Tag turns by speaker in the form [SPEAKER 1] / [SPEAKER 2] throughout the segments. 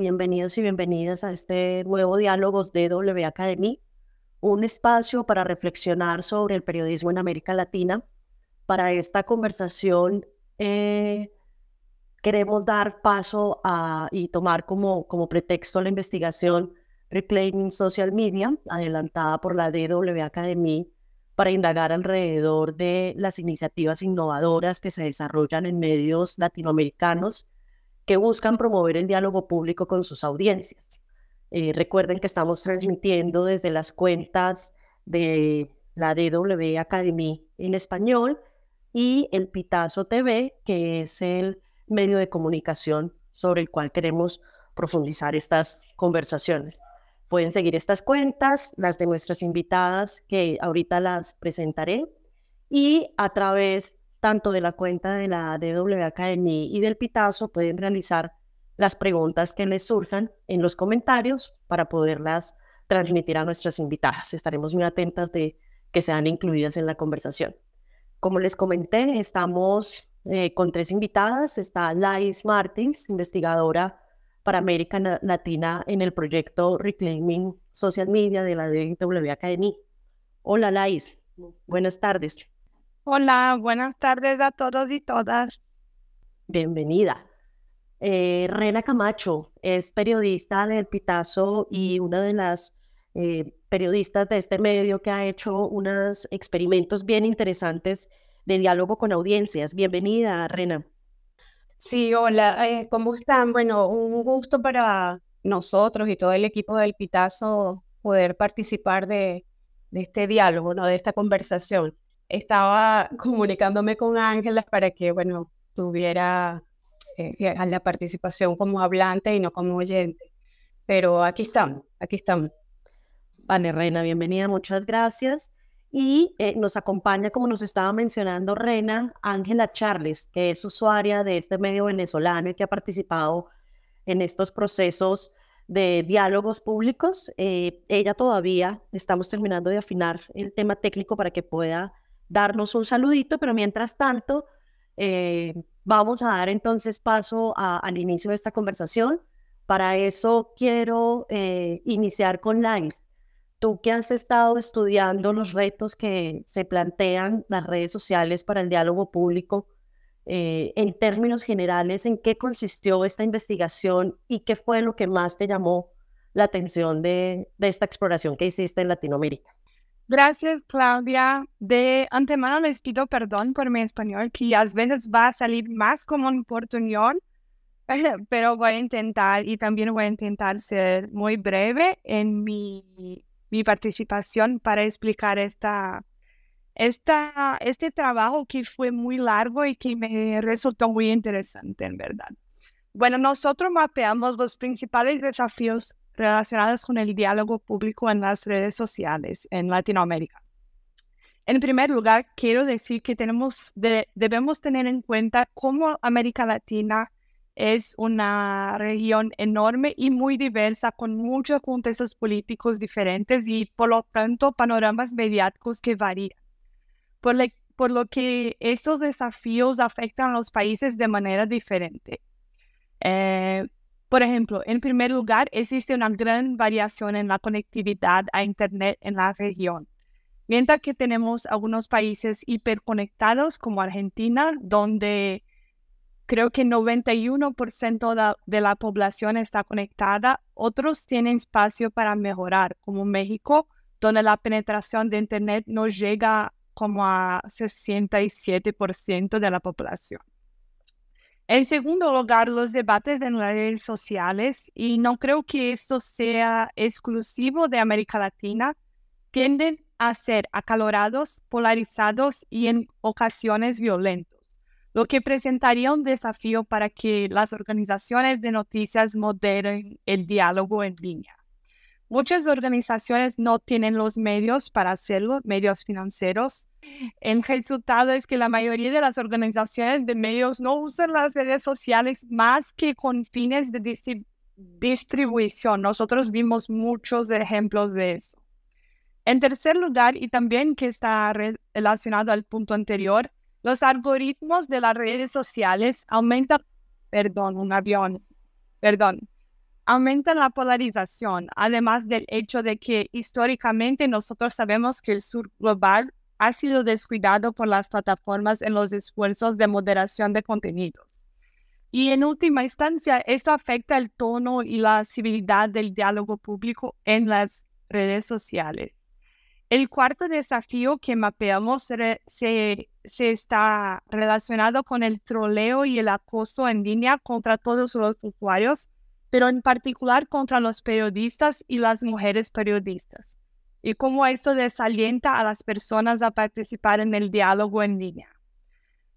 [SPEAKER 1] Bienvenidos y bienvenidas a este nuevo Diálogos de W Academy, un espacio para reflexionar sobre el periodismo en América Latina. Para esta conversación eh, queremos dar paso y tomar como, como pretexto la investigación Reclaiming Social Media, adelantada por la DW Academy, para indagar alrededor de las iniciativas innovadoras que se desarrollan en medios latinoamericanos que buscan promover el diálogo público con sus audiencias. Eh, recuerden que estamos transmitiendo desde las cuentas de la DW Academy en español y el Pitazo TV, que es el medio de comunicación sobre el cual queremos profundizar estas conversaciones. Pueden seguir estas cuentas, las de nuestras invitadas, que ahorita las presentaré, y a través tanto de la cuenta de la DW Academy y del Pitazo, pueden realizar las preguntas que les surjan en los comentarios para poderlas transmitir a nuestras invitadas. Estaremos muy atentas de que sean incluidas en la conversación. Como les comenté, estamos eh, con tres invitadas. Está Lais Martins, investigadora para América Latina en el proyecto Reclaiming Social Media de la DW Academy. Hola Lais, buenas tardes. Hola, buenas tardes a todos y todas. Bienvenida. Eh, Rena Camacho es periodista del Pitazo y una de las eh, periodistas de este medio que ha hecho unos experimentos bien interesantes de diálogo con audiencias. Bienvenida, Rena. Sí, hola, eh, ¿cómo están? Bueno, un gusto
[SPEAKER 2] para nosotros y todo el equipo del Pitazo poder participar de, de este diálogo, ¿no? de esta conversación estaba comunicándome con Ángela para que, bueno, tuviera eh, la participación como hablante y no como
[SPEAKER 1] oyente. Pero aquí están aquí están Vale, Reina, bienvenida, muchas gracias. Y eh, nos acompaña, como nos estaba mencionando Reina, Ángela Charles, que es usuaria de este medio venezolano y que ha participado en estos procesos de diálogos públicos. Eh, ella todavía, estamos terminando de afinar el tema técnico para que pueda darnos un saludito, pero mientras tanto, eh, vamos a dar entonces paso al inicio de esta conversación. Para eso quiero eh, iniciar con Lais, Tú que has estado estudiando los retos que se plantean las redes sociales para el diálogo público, eh, en términos generales, ¿en qué consistió esta investigación y qué fue lo que más te llamó la atención de esta exploración que hiciste en Latinoamérica?
[SPEAKER 3] Gracias, Claudia. De antemano les pido perdón por mi español, que a veces va a salir más como un portuñol, pero voy a intentar y también voy a intentar ser muy breve en mi, mi participación para explicar esta, esta, este trabajo que fue muy largo y que me resultó muy interesante, en verdad. Bueno, nosotros mapeamos los principales desafíos relacionadas con el diálogo público en las redes sociales en Latinoamérica. En primer lugar, quiero decir que tenemos debemos tener en cuenta cómo América Latina es una región enorme y muy diversa, con muchos contextos políticos diferentes y, por lo tanto, panoramas mediáticos que varían. Por, lo que estos desafíos afectan a los países de manera diferente. Eh, por ejemplo, en primer lugar, existe una gran variación en la conectividad a Internet en la región. Mientras que tenemos algunos países hiperconectados como Argentina, donde creo que 91% de la población está conectada, otros tienen espacio para mejorar, como México, donde la penetración de Internet no llega como a 67% de la población. En segundo lugar, los debates en las redes sociales, y no creo que esto sea exclusivo de América Latina, tienden a ser acalorados, polarizados y en ocasiones violentos, lo que presentaría un desafío para que las organizaciones de noticias moderen el diálogo en línea. Muchas organizaciones no tienen los medios para hacerlo, medios financieros. El resultado es que la mayoría de las organizaciones de medios no usan las redes sociales más que con fines de distribución. Nosotros vimos muchos ejemplos de eso. En tercer lugar, y también que está relacionado al punto anterior, los algoritmos de las redes sociales aumentan, perdón, un avión, perdón, aumenta la polarización, además del hecho de que históricamente nosotros sabemos que el sur global ha sido descuidado por las plataformas en los esfuerzos de moderación de contenidos. Y en última instancia, esto afecta el tono y la civilidad del diálogo público en las redes sociales. El cuarto desafío que mapeamos se, se, está relacionado con el troleo y el acoso en línea contra todos los usuarios pero en particular contra los periodistas y las mujeres periodistas, y cómo esto desalienta a las personas a participar en el diálogo en línea.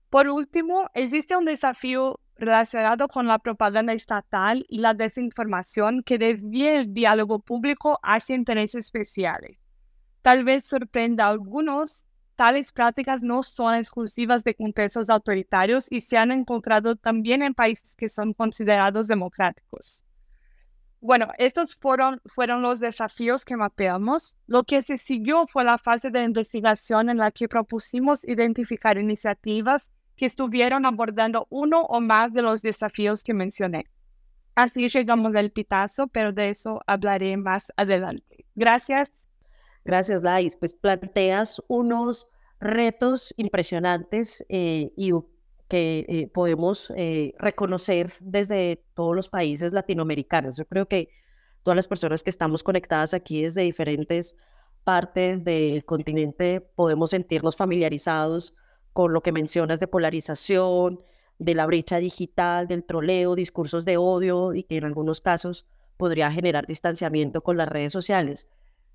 [SPEAKER 3] Por último, existe un desafío relacionado con la propaganda estatal y la desinformación que desvía el diálogo público hacia intereses especiales. Tal vez sorprenda a algunos, Tales prácticas no son exclusivas de contextos autoritarios y se han encontrado también en países que son considerados democráticos. Bueno, estos fueron, fueron los desafíos que mapeamos. Lo que se siguió fue la fase de investigación en la que propusimos identificar iniciativas que estuvieron abordando uno o más de los desafíos que mencioné. Así llegamos al
[SPEAKER 1] pitazo, pero de eso hablaré más adelante. Gracias. Gracias, Lais. Pues planteas unos retos impresionantes eh, y que eh, podemos eh, reconocer desde todos los países latinoamericanos. Yo creo que todas las personas que estamos conectadas aquí desde diferentes partes del continente podemos sentirnos familiarizados con lo que mencionas de polarización, de la brecha digital, del troleo, discursos de odio y que en algunos casos podría generar distanciamiento con las redes sociales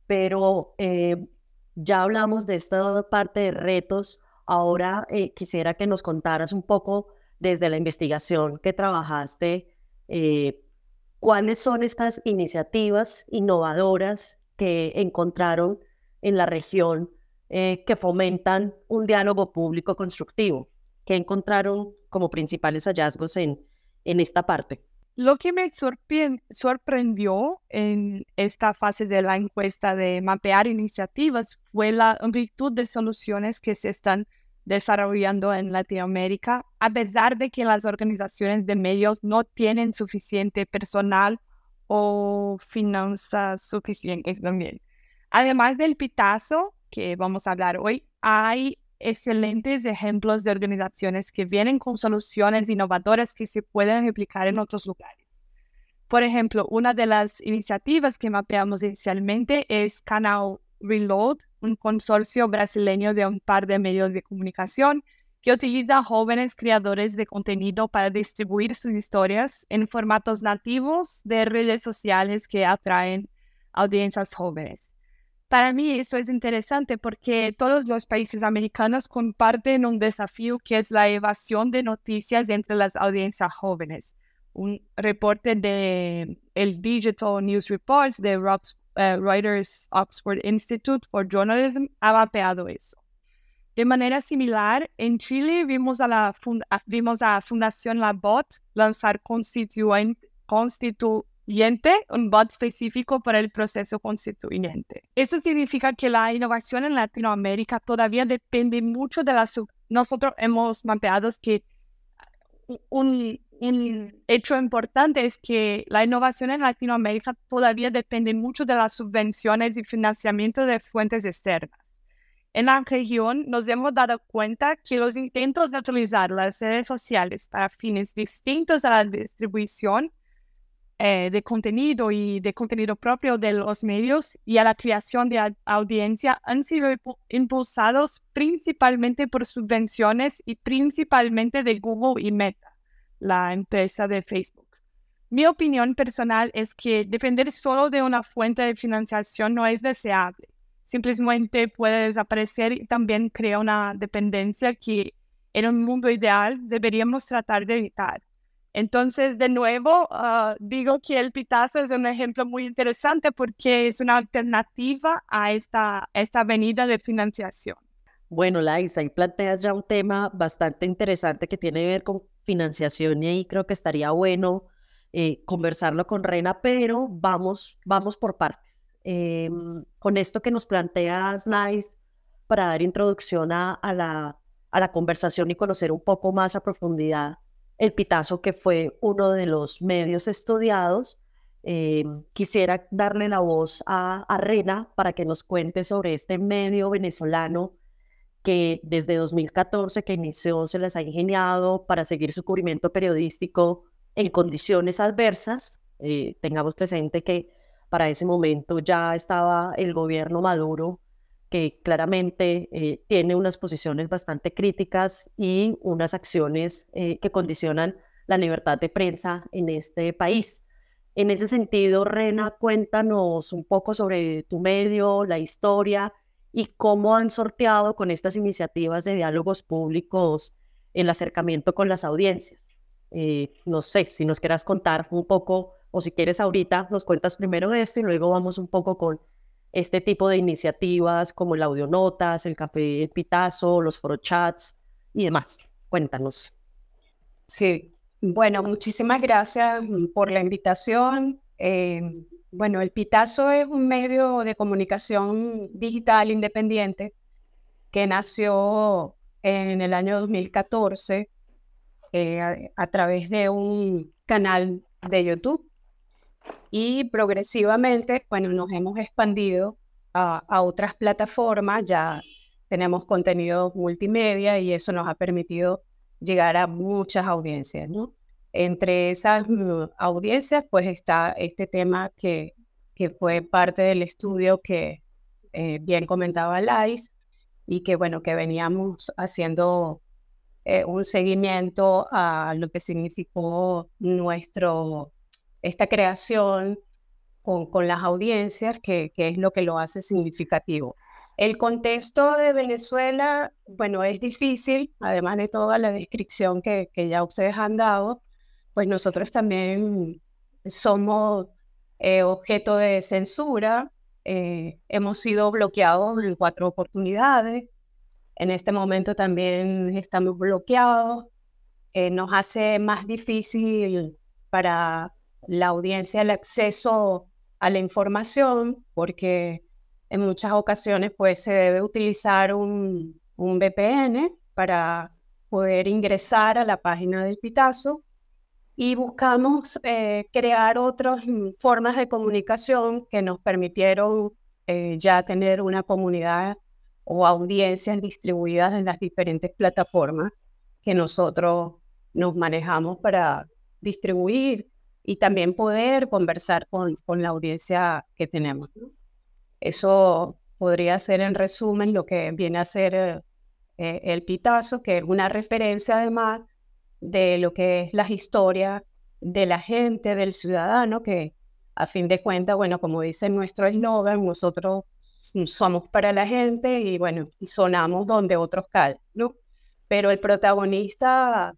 [SPEAKER 1] pero eh, ya hablamos de esta parte de retos. Ahora eh, quisiera que nos contaras un poco desde la investigación que trabajaste, eh, cuáles son estas iniciativas innovadoras que encontraron en la región que fomentan un diálogo público constructivo. que encontraron como principales hallazgos en, en esta parte?
[SPEAKER 3] Lo que me sorprendió en esta fase de la encuesta de mapear iniciativas fue la amplitud de soluciones que se están desarrollando en Latinoamérica, a pesar de que las organizaciones de medios no tienen suficiente personal o finanzas suficientes también. Además del pitazo, que vamos a hablar hoy, hay excelentes ejemplos de organizaciones que vienen con soluciones innovadoras que se pueden replicar en otros lugares. Por ejemplo, una de las iniciativas que mapeamos inicialmente es Canal Reload, un consorcio brasileño de un par de medios de comunicación que utiliza jóvenes creadores de contenido para distribuir sus historias en formatos nativos de redes sociales que atraen audiencias jóvenes. Para mí eso es interesante porque todos los países americanos comparten un desafío que es la evasión de noticias entre las audiencias jóvenes. Un reporte de el Digital News Reports de Writers eh, Reuters Oxford Institute for Journalism ha vapeado eso. De manera similar, en Chile vimos a la, vimos a Fundación Labot lanzar Constituent constitu un bot específico para el proceso constituyente. Eso significa que la innovación en Latinoamérica todavía depende mucho de la... Nosotros hemos mapeado que un, un hecho importante es que la innovación en Latinoamérica todavía depende mucho de las subvenciones y financiamiento de fuentes externas. En la región nos hemos dado cuenta que los intentos de utilizar las redes sociales para fines distintos a la distribución eh, de contenido y de contenido propio de los medios y a la creación de audiencia han sido impulsados principalmente por subvenciones y principalmente de Google y Meta, la empresa de Facebook. Mi opinión personal es que depender solo de una fuente de financiación no es deseable. Simplemente puede desaparecer y también crea una dependencia que en un mundo ideal deberíamos tratar de evitar. Entonces, de nuevo, ah, digo que el pitazo es un ejemplo muy interesante porque es una alternativa a esta, esta avenida
[SPEAKER 1] de financiación. Bueno, Laisa, ahí planteas ya un tema bastante interesante que tiene que ver con financiación y ahí creo que estaría bueno eh, conversarlo con Rena, pero vamos, vamos por partes. Em, con esto que nos planteas, Nice, para dar introducción a, a, la, a la conversación y conocer un poco más a profundidad el pitazo, que fue uno de los medios estudiados. Eh, quisiera darle la voz a, Rena para que nos cuente sobre este medio venezolano que desde 2014 que inició se les ha ingeniado para seguir su cubrimiento periodístico en condiciones adversas. Eh, tengamos presente que para ese momento ya estaba el gobierno Maduro que claramente eh, tiene unas posiciones bastante críticas y unas acciones eh, que condicionan la libertad de prensa en este país. En ese sentido, Rena, cuéntanos un poco sobre tu medio, la historia y cómo han sorteado con estas iniciativas de diálogos públicos el acercamiento con las audiencias. Eh, no sé si nos quieras contar un poco, o si quieres ahorita, nos cuentas primero esto y luego vamos un poco con este tipo de iniciativas como el Audionotas, el Café el Pitazo, los chats y demás. Cuéntanos. Sí, bueno, muchísimas gracias mm, por la invitación.
[SPEAKER 2] Eh, bueno, el Pitazo es un medio de comunicación digital independiente que nació en el año 2014 eh, a través de un canal de YouTube y progresivamente, bueno, nos hemos expandido a, otras plataformas, ya tenemos contenido multimedia y eso nos ha permitido llegar a muchas audiencias, ¿no? Entre esas mm, audiencias, pues está este tema que, que fue parte del estudio que eh, bien comentaba Lais y que, bueno, que veníamos haciendo eh, un seguimiento a lo que significó nuestro esta creación con, con las audiencias, que, es lo que lo hace significativo. El contexto de Venezuela, bueno, es difícil, además de toda la descripción que, ya ustedes han dado, pues nosotros también somos eh, objeto de censura, eh, hemos sido bloqueados en cuatro oportunidades, en este momento también estamos bloqueados, eh, nos hace más difícil para la audiencia el acceso a la información, porque en muchas ocasiones pues se debe utilizar un, un VPN para poder ingresar a la página del Pitazo y buscamos eh, crear otras formas de comunicación que nos permitieron eh, ya tener una comunidad o audiencias distribuidas en las diferentes plataformas que nosotros nos manejamos para distribuir y también poder conversar con, con la audiencia que tenemos. Eso podría ser en resumen lo que viene a ser eh, eh, el pitazo, que es una referencia además de lo que es la historia de la gente, del ciudadano, que a fin de cuentas, bueno, como dice nuestro eslogan, nosotros somos para la gente y bueno, sonamos donde otros caen, Pero el protagonista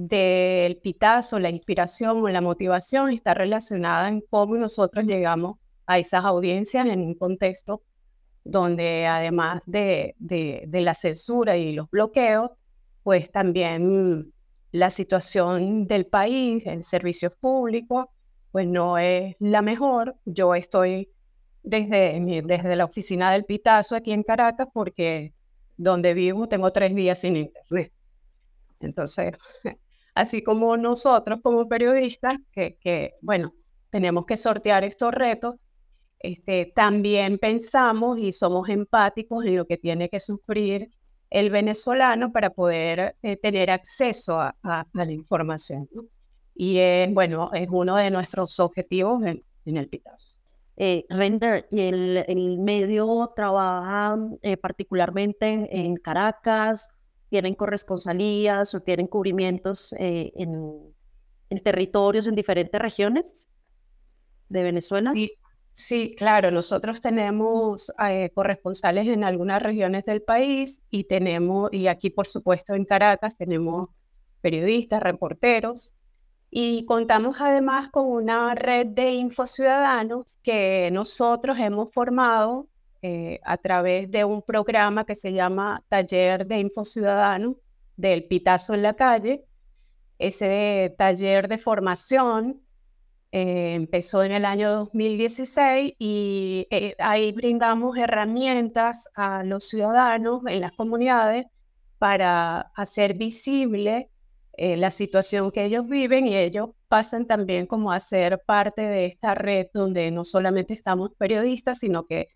[SPEAKER 2] del pitazo, la inspiración o la motivación está relacionada en cómo nosotros llegamos a esas audiencias en un contexto donde además de, de, la censura y los bloqueos, pues también la situación del país en servicio público, pues no es la mejor. Yo estoy desde, desde la oficina del Pitazo aquí en Caracas porque donde vivo tengo tres días sin internet. Entonces, así como nosotros como periodistas, que, bueno, tenemos que sortear estos retos, este, también pensamos y somos empáticos en lo que tiene que sufrir el venezolano para poder eh, tener acceso a, la información. Y bueno, es uno de nuestros objetivos en, el Pitazo.
[SPEAKER 1] Eh, Render, el, el medio trabaja eh, particularmente en Caracas, tienen corresponsalías o tienen cubrimientos eh, en, en, territorios en diferentes regiones
[SPEAKER 2] de Venezuela. Sí, claro, nosotros tenemos eh, corresponsales en algunas regiones del país y tenemos, y aquí por supuesto en Caracas tenemos periodistas, reporteros, y contamos además con una red de infociudadanos que nosotros hemos formado eh, a través de un programa que se llama Taller de Info Ciudadano del Pitazo en la Calle. Ese taller de formación eh, empezó en el año 2016 y eh, ahí brindamos herramientas a los ciudadanos en las comunidades para hacer visible la situación que ellos viven y ellos pasan también como a ser parte de esta red donde no solamente estamos periodistas, sino que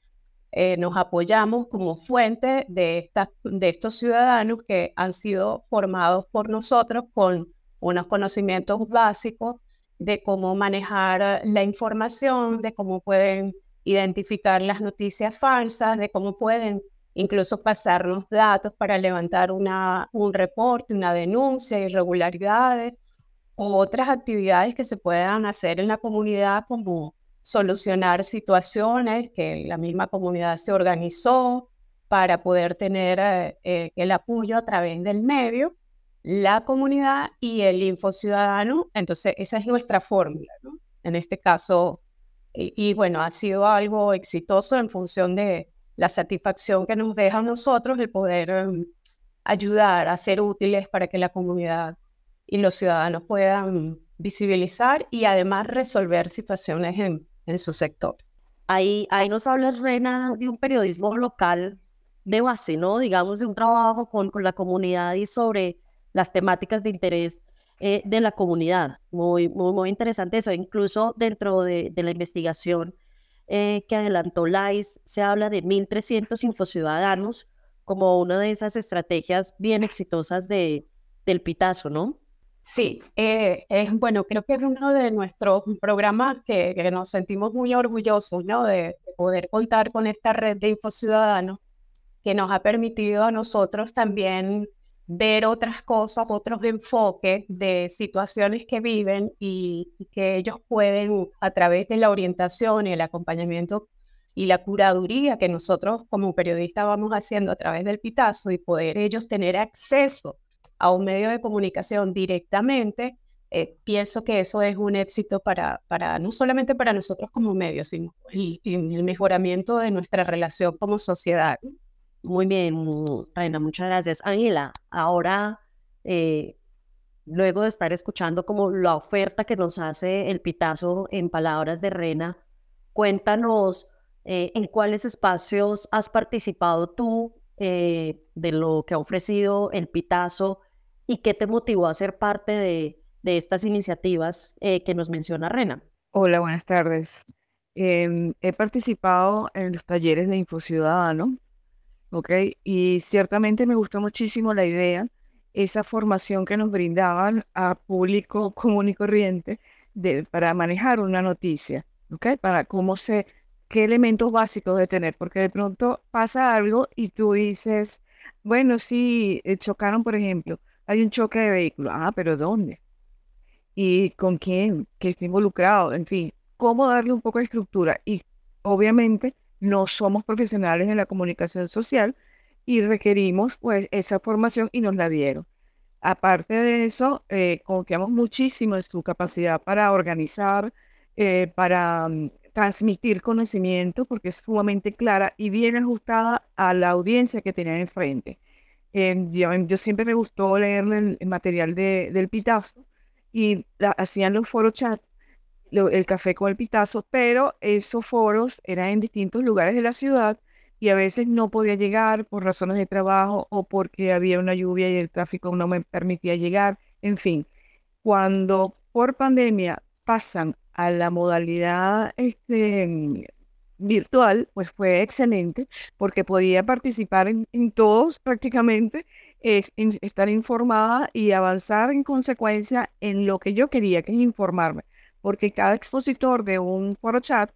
[SPEAKER 2] eh, nos apoyamos como fuente de, de estos ciudadanos que han sido formados por nosotros con unos conocimientos básicos de cómo manejar eh, la información, de cómo pueden identificar las noticias falsas, de cómo pueden incluso pasar los datos para levantar una, un reporte, una denuncia, irregularidades o otras actividades que se puedan hacer en la comunidad como solucionar situaciones que la misma comunidad se organizó para poder tener eh, eh, el apoyo a través del medio, la comunidad y el info ciudadano. Entonces, esa es nuestra fórmula, ¿no? En este caso, y, bueno, ha sido algo exitoso en función de la satisfacción que nos deja a nosotros el poder em, ayudar a ser útiles para que la comunidad y los ciudadanos puedan visibilizar y además resolver situaciones en, en su sector.
[SPEAKER 1] Ahí, ahí nos habla Rena, de un periodismo local de base, ¿no? Digamos, de un trabajo con, con la comunidad y sobre las temáticas de interés eh, de la comunidad. Muy, muy, muy interesante eso. Incluso dentro de, la investigación eh, que adelantó LAIS, se habla de 1.300 infociudadanos como una de esas estrategias bien exitosas de, del pitazo, ¿no? Sí, eh, es bueno, creo que es uno de nuestros programas que,
[SPEAKER 2] nos sentimos muy orgullosos, ¿no? De, poder contar con esta red de Info ciudadanos que nos ha permitido a nosotros también ver otras cosas, otros enfoques de situaciones que viven y, que ellos pueden, a través de la orientación y el acompañamiento y la curaduría que nosotros como periodistas vamos haciendo a través del Pitazo y poder ellos tener acceso a un medio de comunicación directamente, eh, pienso que eso es un éxito para, para no solamente para nosotros como medios, sino el, el mejoramiento de nuestra relación como sociedad.
[SPEAKER 1] Muy bien, Reina, muchas gracias. Ángela, ahora, eh, luego de estar escuchando como la oferta que nos hace el pitazo en palabras de Reina, cuéntanos eh, en cuáles espacios has participado tú de lo que ha ofrecido el pitazo y qué te motivó a ser parte de, estas iniciativas eh, que nos menciona Rena.
[SPEAKER 4] Hola, buenas tardes. Em, he participado en los talleres de Info Ciudadano, ¿ok? Y ciertamente me gustó muchísimo la idea, esa formación que nos brindaban a público común y corriente de, para manejar una noticia, ¿ok? Para cómo sé qué elementos básicos de tener, porque de pronto pasa algo y tú dices, bueno, sí, eh, chocaron, por ejemplo, hay un choque de vehículos. Ah, pero ¿dónde? ¿Y con quién? ¿Qué está involucrado? En fin, cómo darle un poco de estructura. Y obviamente no somos profesionales en la comunicación social y requerimos pues esa formación y nos la dieron. Aparte de eso, eh, confiamos muchísimo en su capacidad para organizar, eh, para mm, transmitir conocimiento, porque es sumamente clara y bien ajustada a la audiencia que tenían enfrente yo, siempre me gustó leer el, material del pitazo y hacían los foros chat, el café con el pitazo, pero esos foros eran en distintos lugares de la ciudad y a veces no podía llegar por razones de trabajo o porque había una lluvia y el tráfico no me permitía llegar. En fin, cuando por pandemia pasan a la modalidad este, virtual, pues fue excelente, porque podía participar en, todos prácticamente, es, estar informada y avanzar en consecuencia en lo que yo quería, que informarme, porque cada expositor de un foro chat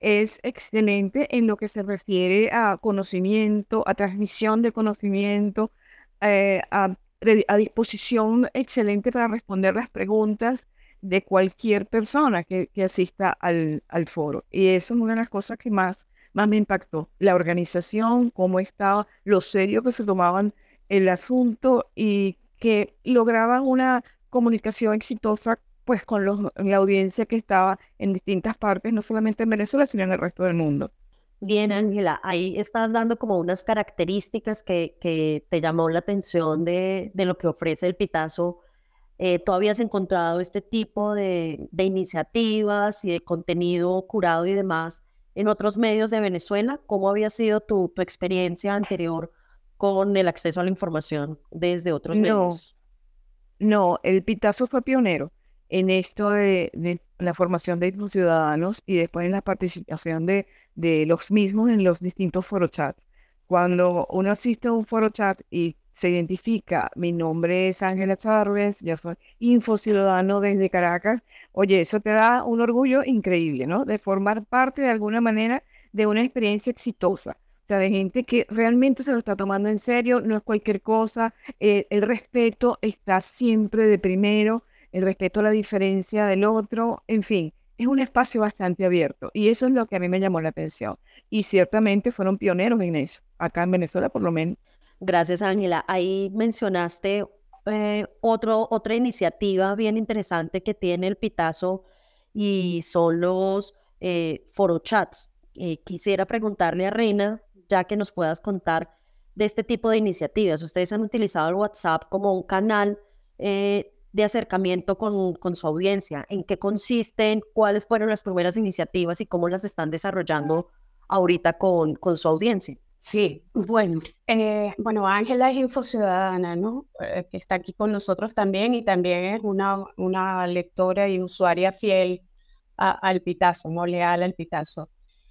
[SPEAKER 4] es excelente en lo que se refiere a conocimiento, a transmisión de conocimiento, eh, a disposición excelente para responder las preguntas de cualquier persona que, asista al, al, foro. Y eso es una de las cosas que más, más me impactó. La organización, cómo estaba, lo serio que se tomaban el asunto y que lograban una comunicación exitosa pues con los, la audiencia que estaba en distintas partes, no solamente en Venezuela, sino en el resto del mundo.
[SPEAKER 1] Bien, Ángela, ahí estás dando como unas características que, que te llamó la atención de, de lo que ofrece el Pitazo eh, ¿Tú habías encontrado este tipo de, iniciativas y de contenido curado y demás en otros medios de Venezuela? ¿Cómo había sido tu, experiencia anterior con el acceso a la información desde otros medios?
[SPEAKER 4] No, el Pitazo fue pionero en esto de, la formación de los ciudadanos y después en la participación de, los mismos en los distintos foro chat. Cuando uno asiste a un foro chat y se identifica. Mi nombre es Ángela Chávez, yo soy infociudadano desde Caracas. Oye, eso te da un orgullo increíble, ¿no? De formar parte de alguna manera de una experiencia exitosa. O sea, de gente que realmente se lo está tomando en serio, no es cualquier cosa. Eh, el respeto está siempre de primero, el respeto a la diferencia del otro, en fin. Es un espacio bastante abierto y eso es lo que a mí me llamó la atención. Y ciertamente fueron pioneros en eso, acá en Venezuela por lo menos. Gracias, Ángela. Ahí mencionaste eh, otro, otra
[SPEAKER 1] iniciativa bien interesante que tiene el Pitazo y son los eh, foro chats. Eh, quisiera preguntarle a Reina, ya que nos puedas contar de este tipo de iniciativas. Ustedes han utilizado el WhatsApp como un canal de acercamiento con, su audiencia. ¿En qué consisten? ¿Cuáles fueron las primeras iniciativas y cómo las están desarrollando ahorita con, con su audiencia? Sí, bueno,
[SPEAKER 2] eh, bueno, Ángela es InfoCiudadana, ¿no? Eh, que está aquí con nosotros también y también es una, una lectora y usuaria fiel al Pitazo, muy leal al Pitazo.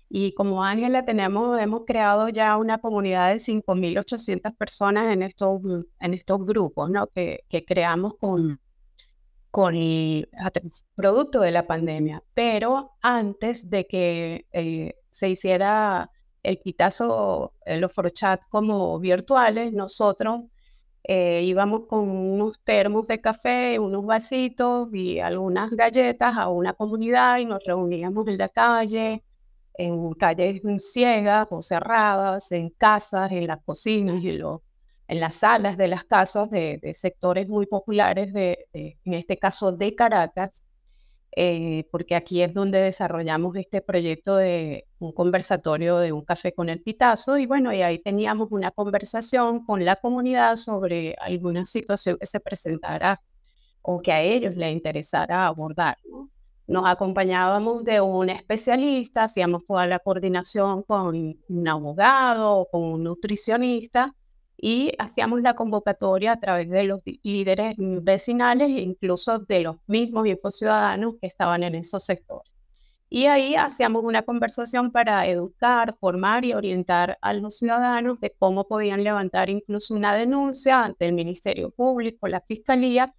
[SPEAKER 2] Y como Ángela tenemos, hemos creado ya una comunidad de 5.800 personas en estos, en estos grupos, ¿no? Que, que creamos con, con el producto de la pandemia. Pero antes de que eh, se hiciera el quitazo, eh, los forchats como virtuales, nosotros eh, íbamos con unos termos de café, unos vasitos y algunas galletas a una comunidad y nos reuníamos en la calle, en calles ciegas o cerradas, en casas, en las cocinas, en, en las salas de las casas de, sectores muy populares, de, en este caso de Caracas. Eh, porque aquí es donde desarrollamos este proyecto de un conversatorio de un café con el pitazo y bueno, y ahí teníamos una conversación con la comunidad sobre alguna situación que se presentara o que a ellos les interesara abordar. Nos acompañábamos de un especialista, hacíamos toda la coordinación con un abogado, o con un nutricionista y hacíamos la convocatoria a través de los líderes vecinales e incluso de los mismos viejos ciudadanos que estaban en esos sectores. Y ahí hacíamos una conversación para educar, formar y orientar a los ciudadanos de cómo podían levantar incluso una denuncia ante el Ministerio Público, la Fiscalía,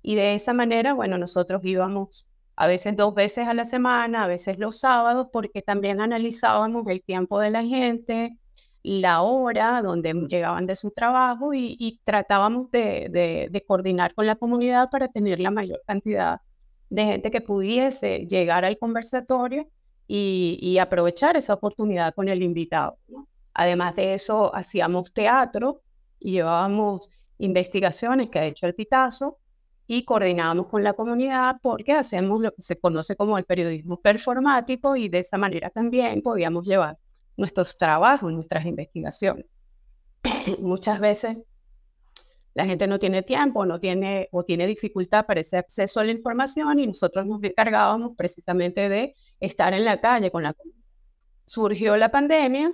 [SPEAKER 2] y de esa manera, bueno, nosotros íbamos a veces dos veces a la semana, a veces los sábados, porque también analizábamos el tiempo de la gente, la hora donde llegaban de su trabajo y, tratábamos de, coordinar con la comunidad para tener la mayor cantidad de gente que pudiese llegar al conversatorio y, aprovechar esa oportunidad con el invitado. Además de eso, hacíamos teatro y llevábamos investigaciones que ha hecho el Pitazo y coordinábamos con la comunidad porque hacemos lo que se conoce como el periodismo performático y de esa manera también podíamos llevar nuestros trabajos, nuestras investigaciones. Muchas veces la gente no tiene tiempo, no tiene o tiene dificultad para ese acceso a la información y nosotros nos encargábamos precisamente de estar en la calle con la surgió la pandemia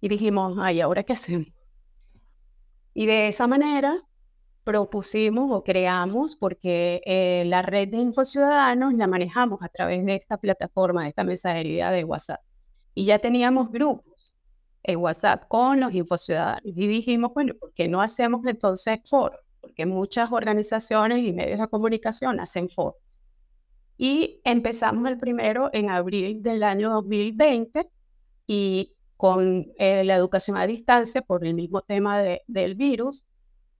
[SPEAKER 2] y dijimos, ay, ¿ahora qué hacemos? Y de esa manera propusimos o creamos, porque eh, la red de Info Ciudadanos la manejamos a través de esta plataforma, de esta mensajería de WhatsApp. Y ya teníamos grupos en WhatsApp con los infociudadanos. Y dijimos, bueno, ¿por qué no hacemos entonces foros? Porque muchas organizaciones y medios de comunicación hacen foros. Y empezamos el primero en abril del año 2020 y con eh, la educación a distancia por el mismo tema del virus.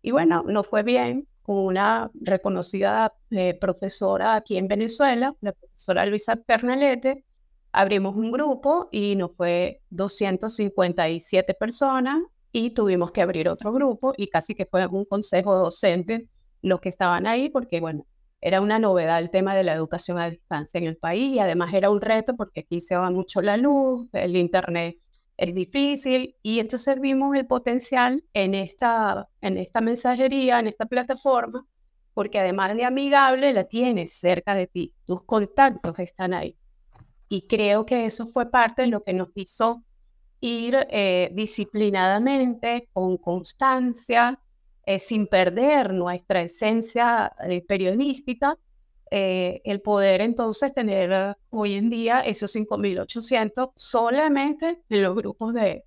[SPEAKER 2] Y bueno, no fue bien con una reconocida eh, profesora aquí en Venezuela, la profesora Luisa Pernalete, abrimos un grupo y nos fue 257 personas y tuvimos que abrir otro grupo y casi que fue un consejo docente los que estaban ahí porque, bueno, era una novedad el tema de la educación a distancia en el país y además era un reto porque aquí se va mucho la luz, el internet es difícil y entonces vimos el potencial en esta, en esta mensajería, en esta plataforma, porque además de amigable la tienes cerca de ti, tus contactos están ahí. Y creo que eso fue parte de lo que nos hizo ir eh, disciplinadamente, con constancia, eh, sin perder nuestra esencia eh, periodística, el poder entonces tener hoy en día esos 5.800 solamente en los grupos de,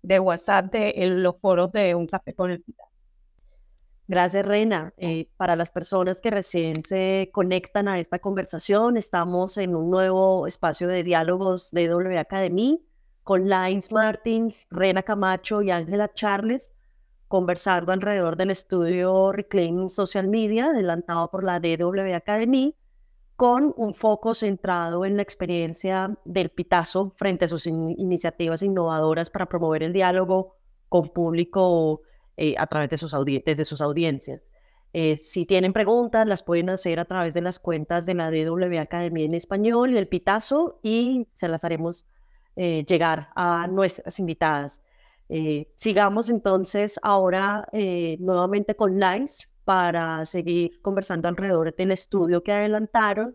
[SPEAKER 2] de WhatsApp, de, en los
[SPEAKER 1] foros de Un Café con el Pilar. Gracias, Rena. Eh, para las personas que recién se conectan a esta conversación, estamos en un nuevo espacio de diálogos de W Academy con Lines Martins, Rena Camacho y Ángela Charles, conversando alrededor del estudio Reclaim Social Media, adelantado por la DW Academy, con un foco centrado en la experiencia del Pitazo frente a sus iniciativas innovadoras para promover el diálogo con público eh, a través de sus, de sus audiencias. Eh, si tienen preguntas, las pueden hacer a través de las cuentas de la DW Academia en Español y el Pitazo y se las haremos eh, llegar a nuestras invitadas. sigamos entonces ahora nuevamente con Lines para seguir conversando alrededor del estudio que adelantaron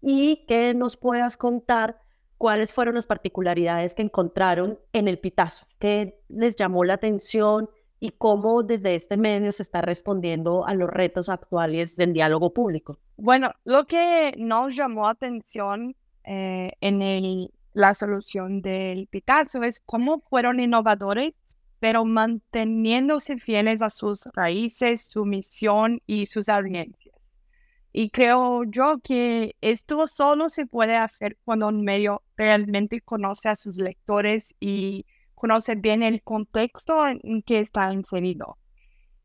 [SPEAKER 1] y que nos puedas contar cuáles fueron las particularidades que encontraron en el Pitazo, qué les llamó la atención, y cómo desde este medio se está respondiendo a los retos actuales del diálogo público.
[SPEAKER 3] Bueno, lo que nos llamó atención eh, en la solución del pitazo es cómo fueron innovadores, pero manteniéndose fieles a sus raíces, su misión y sus audiencias. Y creo yo que esto solo se puede hacer cuando un medio realmente conoce a sus lectores y conocer bien el contexto en que está inserido.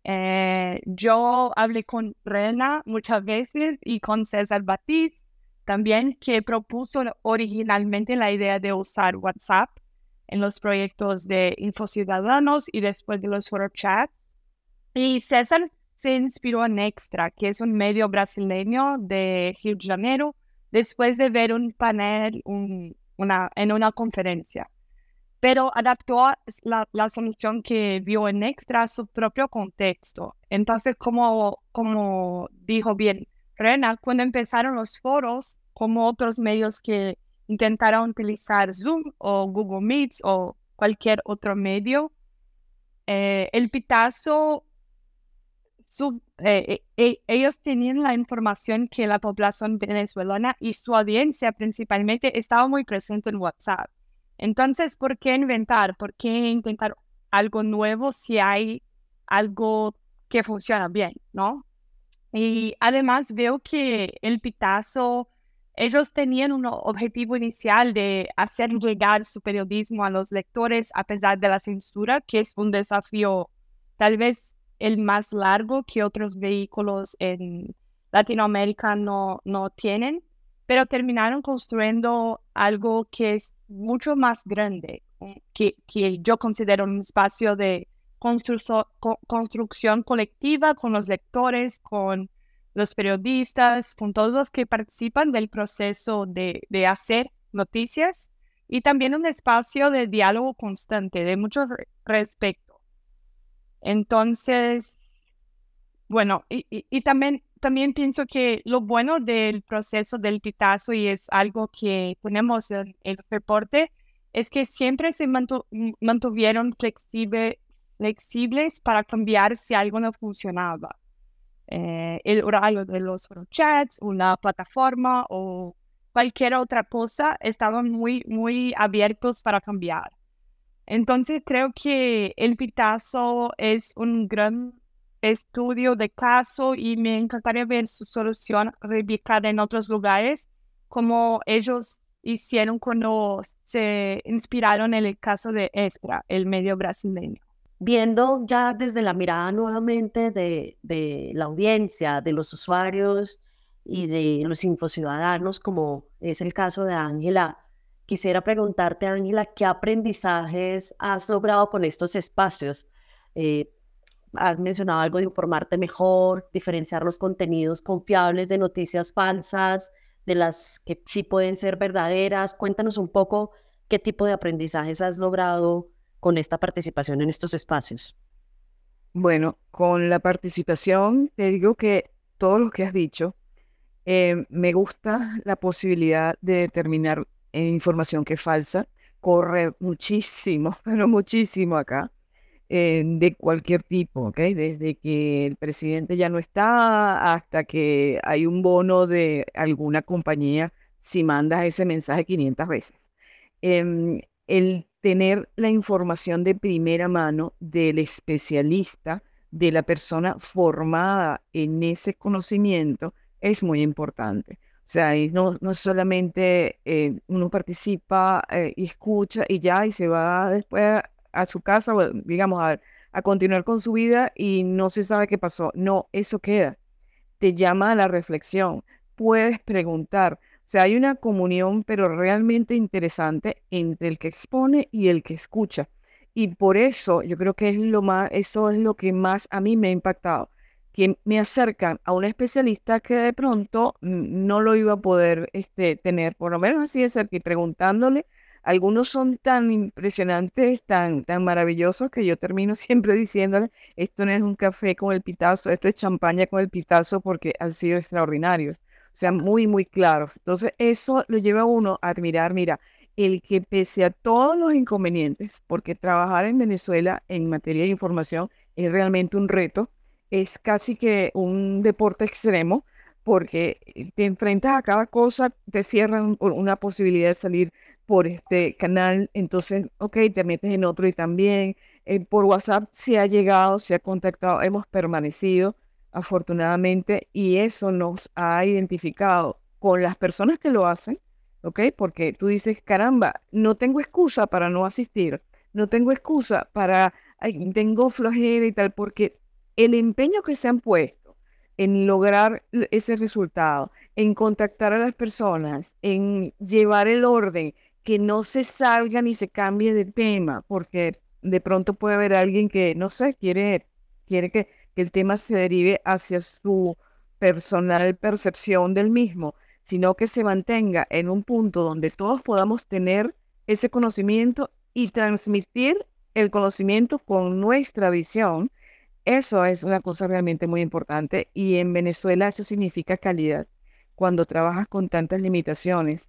[SPEAKER 3] Eh, yo hablé con Rena muchas veces y con César Batiz también, que propuso originalmente la idea de usar WhatsApp en los proyectos de Info y después de los chats. Y César se inspiró en Extra, que es un medio brasileño de Rio de Janeiro, después de ver un panel en una conferencia pero adaptó la, solución que vio en Extra a su propio contexto. Entonces, como, como dijo bien Rena, cuando empezaron los foros, como otros medios que intentaron utilizar Zoom o Google Meets o cualquier otro medio, eh, el pitazo, eh, eh, e, ellos tenían la información que la población venezolana y su audiencia principalmente estaba muy presente en WhatsApp. Entonces, ¿por qué inventar? ¿Por qué intentar algo nuevo si hay algo que funciona bien, no? Y además veo que el Pitazo, ellos tenían un objetivo inicial de hacer llegar su periodismo a los lectores a pesar de la censura, que es un desafío tal vez el más largo que otros vehículos en Latinoamérica no, no tienen pero terminaron construyendo algo que es mucho más grande, que, que yo considero un espacio de construcción colectiva con los lectores, con los periodistas, con todos los que participan del proceso de, hacer noticias y también un espacio de diálogo constante, de mucho respeto. Entonces, bueno, y, y, y, también también pienso que lo bueno del proceso del pitazo y es algo que ponemos en el reporte es que siempre se mantuvieron flexibles para cambiar si algo no funcionaba. Eh, el horario de los chats, una plataforma o cualquier otra cosa, estaban muy, muy abiertos para cambiar. Entonces creo que el pitazo es un gran estudio de caso y me encantaría ver su solución replicada en otros lugares, como ellos hicieron cuando se inspiraron en el caso de Espra, el medio brasileño.
[SPEAKER 1] Viendo ya desde la mirada nuevamente de, de la audiencia, de los usuarios y de los infociudadanos, como es el caso de Ángela, quisiera preguntarte, Ángela, ¿qué aprendizajes has logrado con estos espacios? Eh, has mencionado algo de informarte mejor, diferenciar los contenidos confiables de noticias falsas, de las que sí pueden ser verdaderas. Cuéntanos un poco qué tipo de aprendizajes has logrado con esta participación en estos espacios.
[SPEAKER 4] Bueno, con la participación te digo que todo lo que has dicho, eh, me gusta la posibilidad de determinar eh, información que es falsa, corre muchísimo, pero muchísimo acá. Eh, de cualquier tipo, ¿ok? Desde que el presidente ya no está hasta que hay un bono de alguna compañía si mandas ese mensaje 500 veces. Em, el tener la información de primera mano del especialista, de la persona formada en ese conocimiento, es muy importante. O sea, no, no solamente eh, uno participa eh, y escucha y ya, y se va después a su casa, digamos, a, continuar con su vida y no se sabe qué pasó. No, eso queda. Te llama a la reflexión, puedes preguntar. O sea, hay una comunión, pero realmente interesante entre el que expone y el que escucha. Y por eso yo creo que es lo más, eso es lo que más a mí me ha impactado, que me acercan a un especialista que de pronto mm, no lo iba a poder este, tener, por lo menos así de cerca, y preguntándole algunos son tan impresionantes, tan, tan maravillosos, que yo termino siempre diciéndole, esto no es un café con el pitazo, esto es champaña con el pitazo, porque han sido extraordinarios, o sea, muy, muy claros. Entonces, eso lo lleva a uno a admirar, mira, el que pese a todos los inconvenientes, porque trabajar en Venezuela en materia de información es realmente un reto, es casi que un deporte extremo, porque eh, te enfrentas a cada cosa, te cierran una posibilidad de salir por este canal, entonces, ok, te metes en otro y también. Eh, por WhatsApp se ha llegado, se ha contactado, hemos permanecido afortunadamente y eso nos ha identificado con las personas que lo hacen, ¿ok? Porque tú dices, caramba, no tengo excusa para no asistir, no tengo excusa para, tengo flojera y tal, porque el empeño que se han puesto en lograr ese resultado, en contactar a las personas, en llevar el orden, que no se salga ni se cambie de tema, porque de pronto puede haber alguien que, no sé, quiere, quiere que, el tema se derive hacia su personal percepción del mismo, sino que se mantenga en un punto donde todos podamos tener ese conocimiento y transmitir el conocimiento con nuestra visión. Eso es una cosa realmente muy importante y en Venezuela eso significa calidad. Cuando trabajas con tantas limitaciones,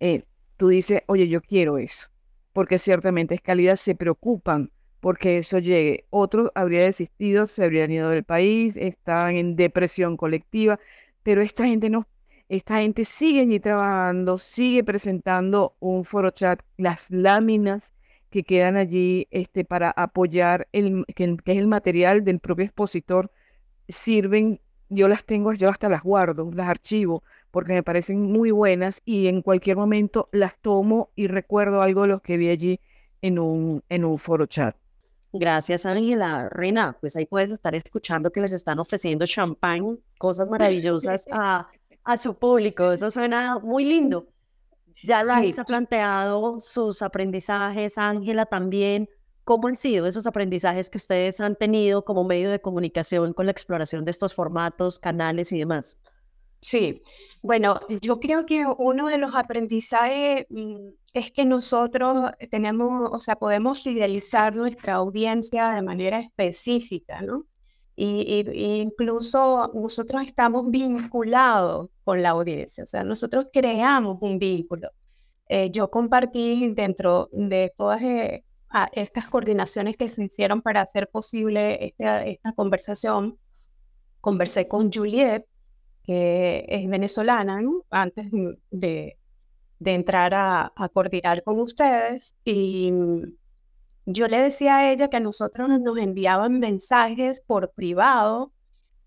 [SPEAKER 4] eh, tú dices, oye, yo quiero eso, porque ciertamente es calidad, se preocupan porque eso llegue. Otros habrían desistido, se habrían ido del país, están en depresión colectiva, pero esta gente no. Esta gente sigue allí trabajando, sigue presentando un foro chat, las láminas que quedan allí este, para apoyar el, que, que es el material del propio expositor, sirven, yo las tengo, yo hasta las guardo, las archivo, porque me parecen muy buenas y en cualquier momento las tomo y recuerdo algo de los que vi allí en un, en un foro chat. Gracias, Ángela.
[SPEAKER 1] Reina, pues ahí puedes estar escuchando que les están ofreciendo champán, cosas maravillosas a, su público. Eso suena muy lindo. Ya la ha planteado sus aprendizajes, Ángela también. ¿Cómo han sido esos aprendizajes que ustedes han tenido como medio de comunicación con la exploración de estos formatos, canales y demás? Sí, bueno, yo creo que uno de los aprendizajes mm, es que
[SPEAKER 2] nosotros tenemos, o sea, podemos idealizar nuestra audiencia de manera específica, ¿no? Y, incluso nosotros estamos vinculados con la audiencia, o sea, nosotros creamos un vínculo. Eh, yo compartí dentro de todas eh, estas coordinaciones que se hicieron para hacer posible esta, esta conversación, conversé con Juliet, que es venezolana, antes de, entrar a, coordinar con ustedes. Y yo le decía a ella que a nosotros nos enviaban mensajes por privado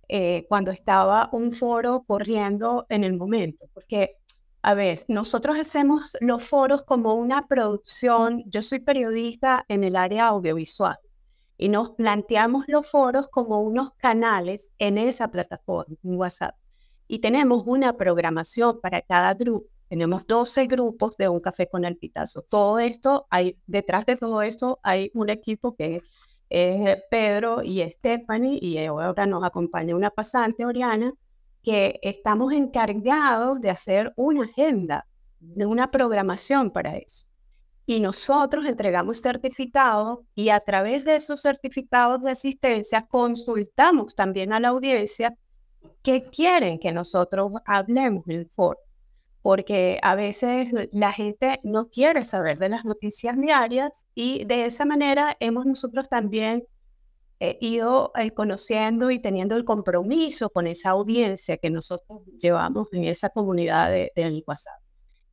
[SPEAKER 2] eh, cuando estaba un foro corriendo en el momento, porque a ver, nosotros hacemos los foros como una producción, yo soy periodista en el área audiovisual y nos planteamos los foros como unos canales en esa plataforma, en WhatsApp y tenemos una programación para cada grupo. Tenemos 12 grupos de un café con el pitazo. Todo esto, hay, detrás de todo esto hay un equipo que es eh, Pedro y Stephanie y ahora nos acompaña una pasante, Oriana, que estamos encargados de hacer una agenda, de una programación para eso. Y nosotros entregamos certificados y a través de esos certificados de asistencia consultamos también a la audiencia que quieren que nosotros hablemos el foro, porque a veces la gente no quiere saber de las noticias diarias y de esa manera hemos nosotros también eh, ido eh, conociendo y teniendo el compromiso con esa audiencia que nosotros llevamos en esa comunidad del de, WhatsApp.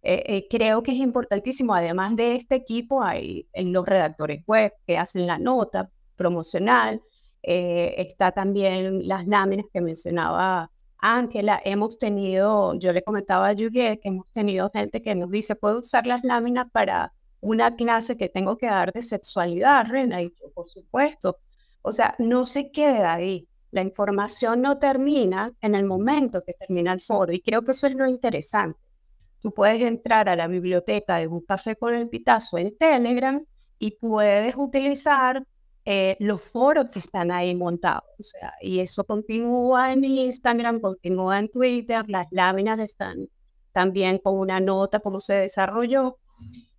[SPEAKER 2] Eh, creo que es importantísimo, además de este equipo, hay en los redactores web que hacen la nota promocional, eh, está también las láminas que mencionaba Ángela. Hemos tenido, yo le comentaba a Juliet que hemos tenido gente que nos dice, ¿puedo usar las láminas para una clase que tengo que dar de sexualidad, Rena? por supuesto. O sea, no se queda ahí. La información no termina en el momento que termina el foro. Y creo que eso es lo interesante. Tú puedes entrar a la biblioteca de Un con el Pitazo en Telegram y puedes utilizar eh, los foros están ahí montados, o sea, y eso continúa en Instagram, continúa en Twitter, las láminas están también con una nota, cómo se desarrolló,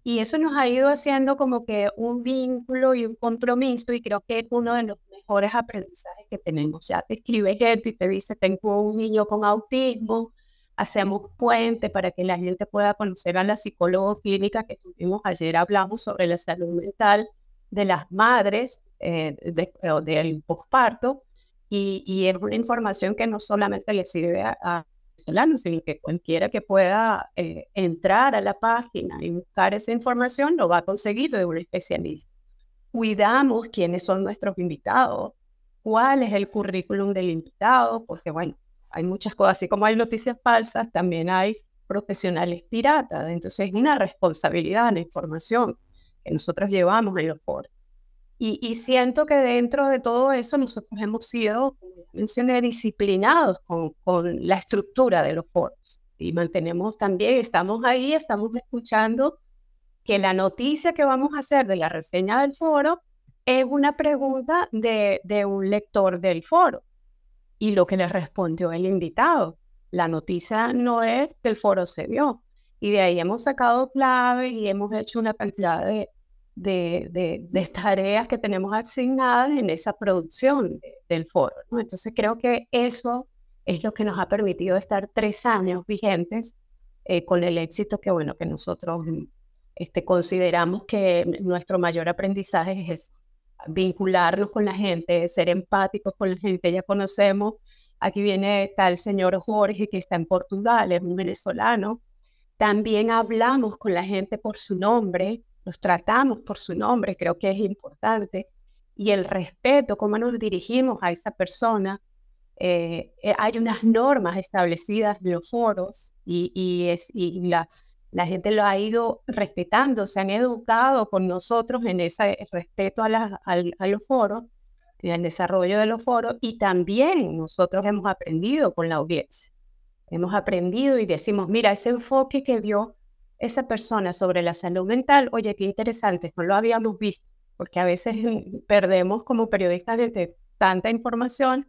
[SPEAKER 2] y eso nos ha ido haciendo como que un vínculo y un compromiso, y creo que es uno de los mejores aprendizajes que tenemos. Ya te escribe gente y te dice, tengo un niño con autismo, hacemos puente para que la gente pueda conocer a la psicóloga clínica que tuvimos ayer, hablamos sobre la salud mental de las madres eh, de, del posparto y, es una información que no solamente le sirve a, los venezolanos, sino que cualquiera que pueda eh, entrar a la página y buscar esa información lo va a conseguir de un especialista. Cuidamos quiénes son nuestros invitados, cuál es el currículum del invitado, porque bueno, hay muchas cosas, así como hay noticias falsas, también hay profesionales piratas, entonces es una responsabilidad la información que nosotros llevamos en los foros. Y, siento que dentro de todo eso nosotros hemos sido, mencioné, disciplinados con, con la estructura de los foros. Y mantenemos también, estamos ahí, estamos escuchando que la noticia que vamos a hacer de la reseña del foro es una pregunta de, de un lector del foro y lo que le respondió el invitado. La noticia no es que el foro se dio. Y de ahí hemos sacado claves y hemos hecho una cantidad de, de, de, tareas que tenemos asignadas en esa producción del foro. Entonces creo que eso es lo que nos ha permitido estar tres años vigentes eh, con el éxito que, bueno, que nosotros mm, este, consideramos que nuestro mayor aprendizaje es vincularnos con la gente, ser empáticos con la gente, ya conocemos, aquí viene tal señor Jorge que está en Portugal, es un venezolano, también hablamos con la gente por su nombre, los tratamos por su nombre, creo que es importante, y el respeto, cómo nos dirigimos a esa persona. Eh, eh, hay unas normas establecidas de los foros y, y, es, y la, la, gente lo ha ido respetando, se han educado con nosotros en ese respeto a, la, al a los foros, en el desarrollo de los foros, y también nosotros hemos aprendido con la audiencia. Hemos aprendido y decimos, mira, ese enfoque que dio esa persona sobre la salud mental, oye, qué interesante, no lo habíamos visto, porque a veces perdemos como periodistas de tanta información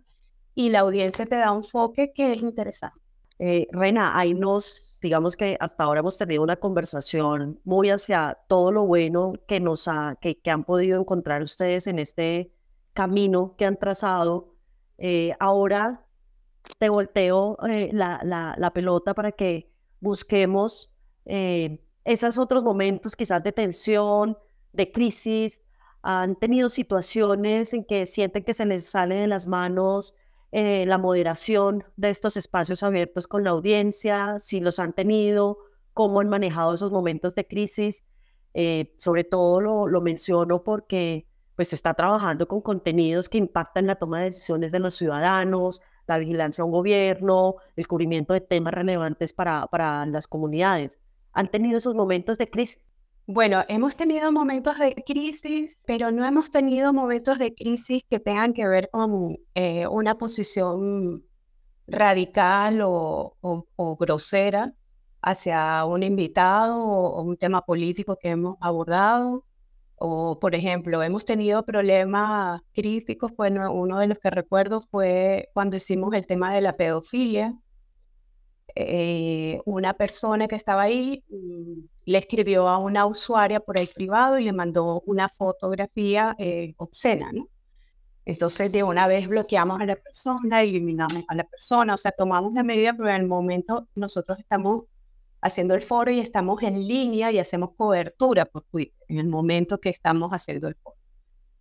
[SPEAKER 2] y la audiencia te da un enfoque que es interesante.
[SPEAKER 1] Eh, ahí nos, digamos que hasta ahora hemos tenido una conversación muy hacia todo lo bueno que, nos ha, que, que han podido encontrar ustedes en este camino que han trazado. Eh, ahora te volteo eh, la pelota para que busquemos eh, esos otros momentos quizás de tensión, de crisis, han tenido situaciones en que sienten que se les sale de las manos eh, la moderación de estos espacios abiertos con la audiencia, si los han tenido, cómo han manejado esos momentos de crisis. Eh, sobre todo lo, menciono porque pues está trabajando con contenidos que impactan la toma de decisiones de los ciudadanos, la vigilancia a un gobierno, el cubrimiento de temas relevantes para las comunidades han tenido sus momentos de crisis? Bueno,
[SPEAKER 2] hemos tenido momentos de crisis, pero no hemos tenido momentos de crisis que tengan que ver con eh, una posición radical o, o, grosera hacia un invitado o, o un tema político que hemos abordado. O, por ejemplo, hemos tenido problemas críticos. Bueno, uno de los que recuerdo fue cuando hicimos el tema de la pedofilia, eh, una persona que estaba ahí mm, le escribió a una usuaria por ahí privado y le mandó una fotografía eh, obscena, ¿no? Entonces de una vez bloqueamos a la persona, eliminamos a la persona, o sea, tomamos la medida, pero en el momento nosotros estamos haciendo el foro y estamos en línea y hacemos cobertura por Twitter en el momento que estamos haciendo el foro.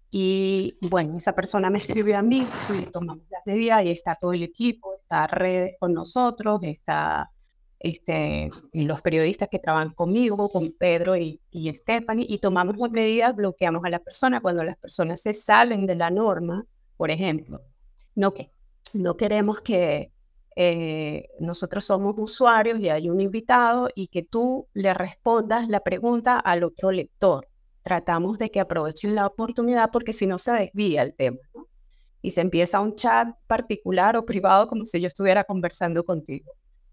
[SPEAKER 2] Y bueno, esa persona me escribió a mí, tomamos las medidas y está todo el equipo, Redes red con nosotros, está este, los periodistas que trabajan conmigo, con Pedro y, Stephanie, y tomamos las medidas, bloqueamos a la persona. cuando las personas se salen de la norma, por ejemplo. No, que, no queremos que eh, nosotros somos usuarios y hay un invitado y que tú le respondas la pregunta al otro lector. Tratamos de que aprovechen la oportunidad porque si no se desvía el tema. ¿no? y se empieza un chat particular o privado como si yo estuviera conversando contigo.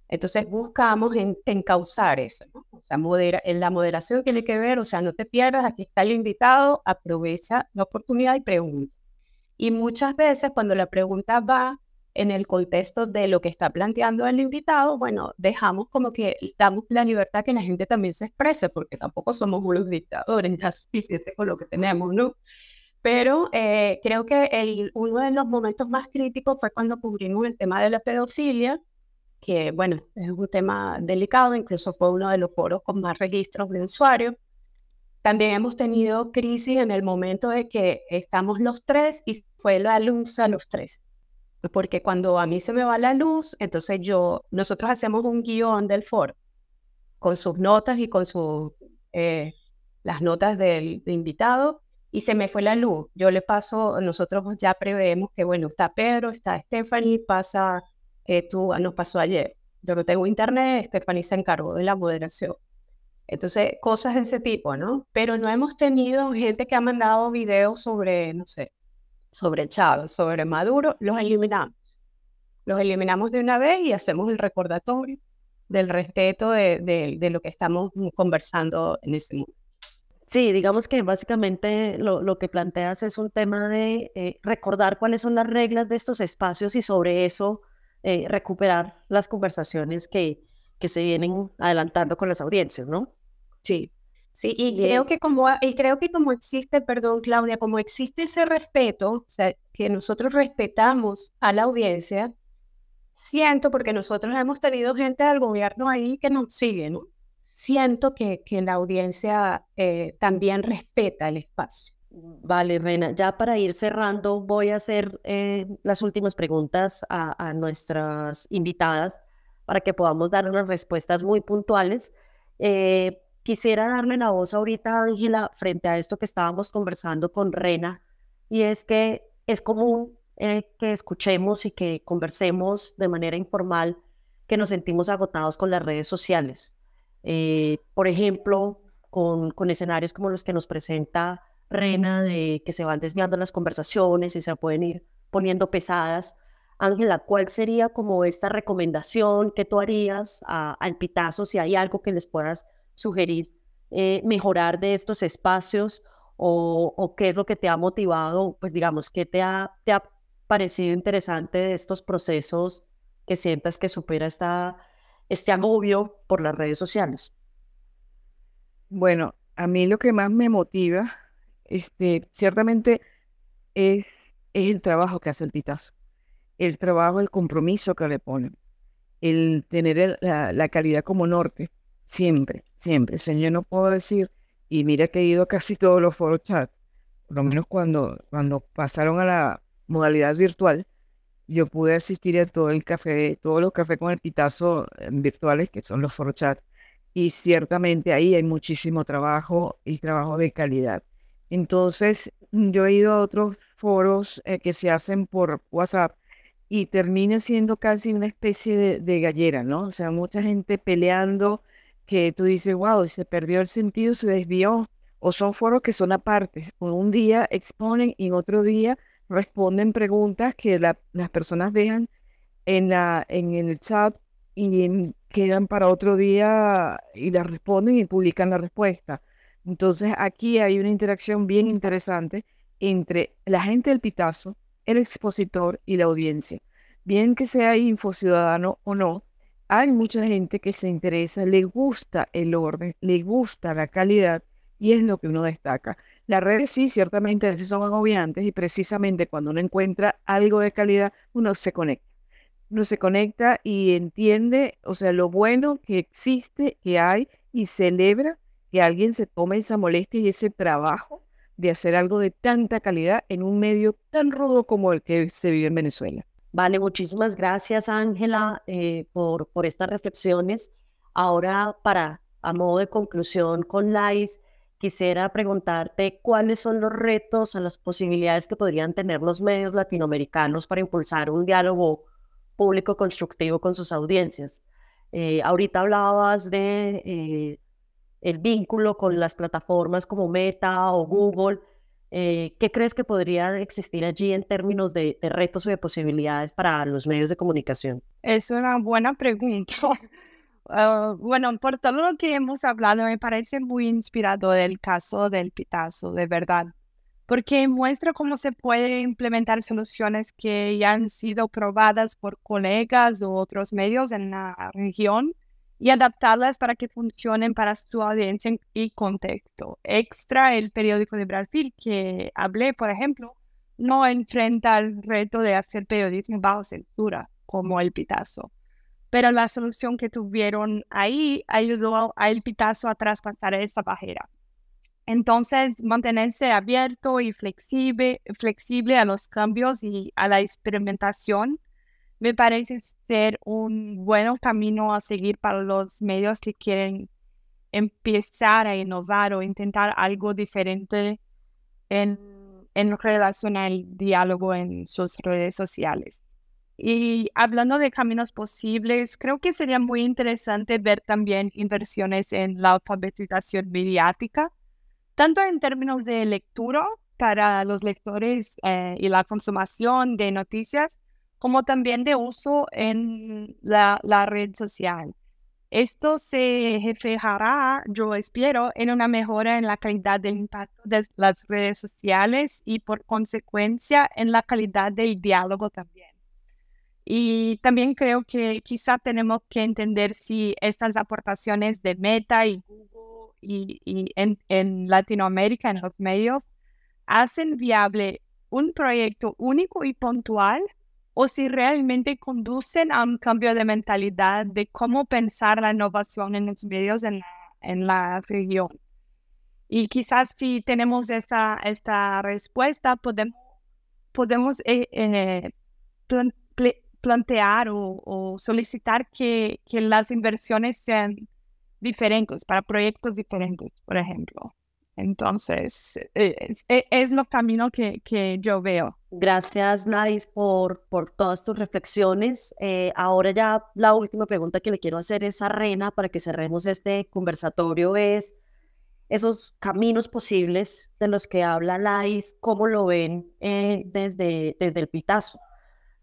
[SPEAKER 2] Entonces buscamos en, encauzar eso, ¿no? o sea, modera, en la moderación tiene que ver, o sea, no te pierdas, aquí está el invitado, aprovecha la oportunidad y pregunta. Y muchas veces cuando la pregunta va en el contexto de lo que está planteando el invitado, bueno, dejamos como que damos la libertad que la gente también se exprese, porque tampoco somos unos dictadores, ya suficiente con lo que tenemos, ¿no? Pero eh, creo que uno de los momentos más críticos fue cuando cubrimos el tema de la pedofilia, que bueno, es un tema delicado, incluso fue uno de los foros con más registros de usuarios. También hemos tenido crisis en el momento de que estamos los tres y fue la luz a los tres. Porque cuando a mí se me va la luz, entonces yo, nosotros hacemos un guión del foro con sus notas y con sus, eh, las notas del invitado y se me fue la luz. Yo le paso, nosotros ya preveemos que, bueno, está Pedro, está Stephanie, pasa eh, tú, ah, nos pasó ayer. Yo no tengo internet, Stephanie se encargó de la moderación. Entonces, cosas de ese tipo, ¿no? Pero no hemos tenido gente que ha mandado videos sobre, no sé, sobre Chávez, sobre Maduro, los eliminamos. Los eliminamos de una vez y hacemos el recordatorio
[SPEAKER 1] del respeto de, de lo que estamos conversando en ese momento. Sí, digamos que básicamente lo, que planteas es un tema de eh, recordar cuáles son las reglas de estos espacios y sobre eso eh, recuperar las conversaciones que, que se vienen adelantando con las audiencias, ¿no? Sí, sí, y creo, que
[SPEAKER 2] como, y creo que como existe, perdón Claudia, como existe ese respeto, o sea, que nosotros respetamos a la audiencia, siento porque nosotros hemos tenido gente del gobierno ahí que nos sigue, ¿no? siento que, la audiencia eh,
[SPEAKER 1] también respeta el espacio. Vale, Rena, ya para ir cerrando voy a hacer eh, las últimas preguntas a, nuestras invitadas para que podamos dar unas respuestas muy puntuales. Eh, quisiera darle la voz ahorita, Ángela, frente a esto que estábamos conversando con Rena, y es que es común que escuchemos y que conversemos de manera informal que nos sentimos agotados con las redes sociales. Eh, por ejemplo, con, escenarios como los que nos presenta Rena, de que se van desviando las conversaciones y se pueden ir poniendo pesadas. Ángela, ¿cuál sería como esta recomendación que tú harías al pitazo si hay algo que les puedas sugerir eh, mejorar de estos espacios o, qué es lo que te ha motivado, pues digamos, qué te ha, te ha parecido interesante de estos procesos que sientas que supera esta
[SPEAKER 4] este agobio por las redes sociales? Bueno, a mí lo que más me motiva, este, ciertamente, es, el trabajo que hace el pitazo, el trabajo, el compromiso que le ponen, el tener la, calidad como norte, siempre, siempre. señor yo no puedo decir, y mira que he ido casi todos los foros chat, por lo menos cuando, cuando pasaron a la modalidad virtual, yo pude asistir a todo el café, todos los cafés con el pitazo eh, virtuales que son los chat, Y ciertamente ahí hay muchísimo trabajo y trabajo de calidad. Entonces, yo he ido a otros foros eh, que se hacen por WhatsApp y termina siendo casi una especie de, de, gallera, ¿no? O sea, mucha gente peleando que tú dices, wow, se perdió el sentido, se desvió. O son foros que son aparte. Un día exponen y otro día responden preguntas que las personas dejan en, la, en, el chat y quedan para otro día y las responden y publican la respuesta. Entonces aquí hay una interacción bien interesante entre la gente del pitazo, el expositor y la audiencia. Bien que sea info ciudadano o no, hay mucha gente que se interesa, le gusta el orden, le gusta la calidad y es lo que uno destaca. Las redes sí, ciertamente veces son agobiantes y precisamente cuando uno encuentra algo de calidad, uno se conecta. Uno se conecta y entiende, o sea, lo bueno que existe, que hay y celebra que alguien se tome esa molestia y ese trabajo de hacer algo de tanta calidad en un medio tan rudo como el que se vive en Venezuela. Vale, muchísimas gracias Ángela eh, por, por estas
[SPEAKER 1] reflexiones. Ahora para, a modo de conclusión con Lais, quisiera preguntarte cuáles son los retos o las posibilidades que podrían tener los medios latinoamericanos para impulsar un diálogo público constructivo con sus audiencias. Eh, ahorita hablabas de eh, el vínculo con las plataformas como Meta o Google. Eh, ¿Qué crees que podría existir allí en términos de retos o de posibilidades para los medios de comunicación?
[SPEAKER 3] Es una buena pregunta. Ah, bueno, por todo lo que hemos hablado, me parece muy inspirador el caso del pitazo, de verdad, porque muestra cómo se pueden implementar soluciones que ya han sido probadas por colegas u otros medios en la región y adaptarlas para que funcionen para su audiencia y contexto. Extra, el periódico de Brasil que hablé, por ejemplo, no enfrenta el reto de hacer periodismo bajo censura, como el pitazo pero la solución que tuvieron ahí ayudó a el pitazo a traspasar esta barrera. Entonces, mantenerse abierto y flexible, flexible a los cambios y a la experimentación me parece ser un buen camino a seguir para los medios que quieren empezar a innovar o intentar algo diferente en, en relación al diálogo en sus redes sociales. Y hablando de caminos posibles, creo que sería muy interesante ver también inversiones en la alfabetización mediática, tanto en términos de lectura para los lectores eh, y la consumación de noticias, como también de uso en la, la red social. Esto se reflejará, yo espero, en una mejora en la calidad del impacto de las redes sociales y por consecuencia en la calidad del diálogo también. Y también creo que quizá tenemos que entender si estas aportaciones de Meta y Google y, y en, en, Latinoamérica, en los medios, hacen viable un proyecto único y puntual o si realmente conducen a un cambio de mentalidad de cómo pensar la innovación en los medios en la, en la región. Y quizás si tenemos esta, esta respuesta, podemos, podemos eh, eh, plantear o, solicitar que, que, las inversiones sean diferentes, para proyectos diferentes, por ejemplo.
[SPEAKER 1] Entonces, eh, es, e, es, lo camino que, que, yo veo. Gracias, Lais por, por todas tus reflexiones. Eh, ahora ya la última pregunta que le quiero hacer es a Rena para que cerremos este conversatorio es esos caminos posibles de los que habla Lais, ¿cómo lo ven eh, desde, desde el pitazo?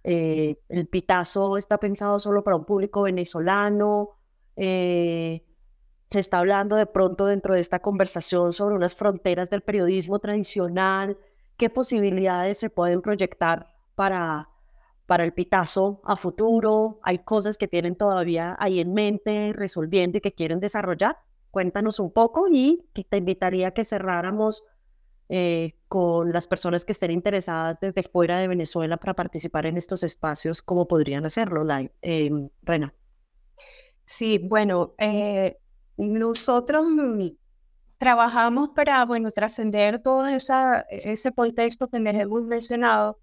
[SPEAKER 1] Eh, el pitazo está pensado solo para un público venezolano, eh, se está hablando de pronto dentro de esta conversación sobre unas fronteras del periodismo tradicional, qué posibilidades se pueden proyectar para, para el pitazo a futuro, hay cosas que tienen todavía ahí en mente, resolviendo y que quieren desarrollar. Cuéntanos un poco y te invitaría a que cerráramos eh, con las personas que estén interesadas desde fuera de Venezuela para participar en estos espacios, cómo podrían hacerlo, Lai? Eh, Rena.
[SPEAKER 2] Sí, bueno, eh, nosotros mm, trabajamos para, bueno, trascender todo esa, ese contexto que les hemos mencionado